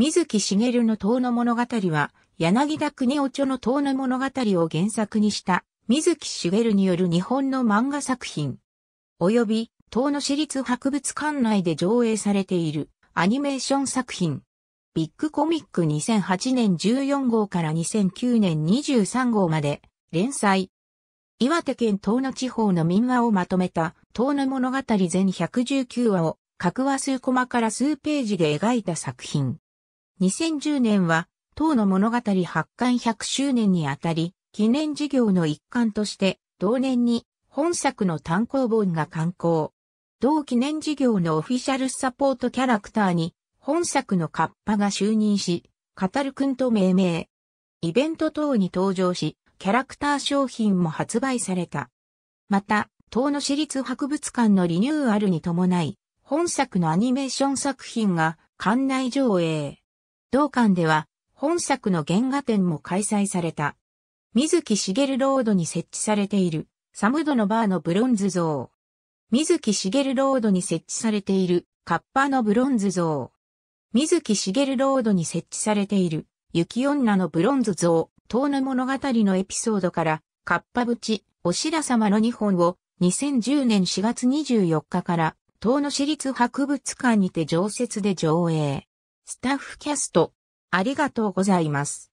水木しげるの塔の物語は、柳田国おちょの塔の物語を原作にした、水木しげるによる日本の漫画作品。及び、塔の私立博物館内で上映されているアニメーション作品。ビッグコミック2008年14号から2009年23号まで連載。岩手県塔の地方の民話をまとめた塔の物語全119話を各話数コマから数ページで描いた作品。2010年は、党の物語発刊100周年にあたり、記念事業の一環として、同年に本作の単行本が刊行。同記念事業のオフィシャルサポートキャラクターに、本作のカッパが就任し、カタルくんと命名。イベント等に登場し、キャラクター商品も発売された。また、党野市立博物館のリニューアルに伴い、本作のアニメーション作品が館内上映。同館では本作の原画展も開催された。水木しげるロードに設置されているサムドのバーのブロンズ像。水木しげるロードに設置されているカッパのブロンズ像。水木しげるロードに設置されている雪女のブロンズ像、東の物語のエピソードから、カッパ淵、おしら様の2本を2010年4月24日から、東の私立博物館にて常設で上映。スタッフキャスト、ありがとうございます。